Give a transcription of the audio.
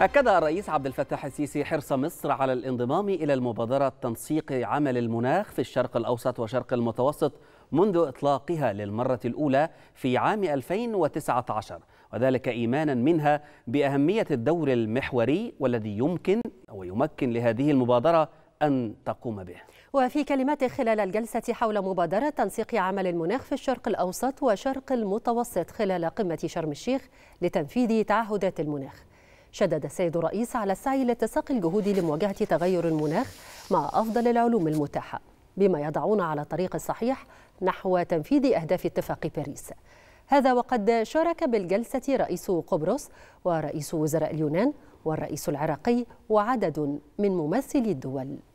أكد الرئيس عبد الفتاح السيسي حرص مصر على الانضمام إلى المبادرة تنسيق عمل المناخ في الشرق الأوسط وشرق المتوسط منذ إطلاقها للمرة الأولى في عام 2019 وذلك إيمانا منها بأهمية الدور المحوري والذي يمكن أو يمكن لهذه المبادرة أن تقوم به وفي كلمات خلال الجلسة حول مبادرة تنسيق عمل المناخ في الشرق الأوسط وشرق المتوسط خلال قمة شرم الشيخ لتنفيذ تعهدات المناخ شدد السيد الرئيس على السعي لاتساق الجهود لمواجهة تغير المناخ مع أفضل العلوم المتاحة بما يضعون على الطريق الصحيح نحو تنفيذ أهداف اتفاق باريس هذا وقد شارك بالجلسة رئيس قبرص ورئيس وزراء اليونان والرئيس العراقي وعدد من ممثلي الدول